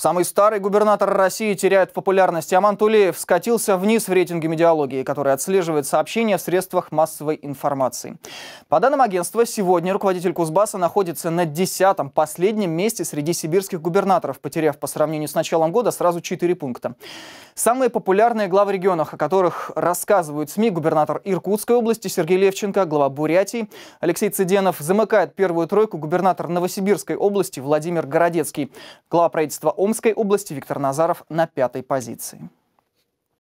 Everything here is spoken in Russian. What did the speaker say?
Самый старый губернатор России теряет популярность. Аман Тулеев скатился вниз в рейтинге медиалогии, который отслеживает сообщения в средствах массовой информации. По данным агентства, сегодня руководитель Кузбасса находится на десятом, последнем месте среди сибирских губернаторов, потеряв по сравнению с началом года сразу 4 пункта. Самые популярные главы регионов, о которых рассказывают СМИ, губернатор Иркутской области Сергей Левченко, глава Бурятии Алексей Цыденов, замыкает первую тройку губернатор Новосибирской области Владимир Городецкий, глава правительства Омской области Виктор Назаров на пятой позиции.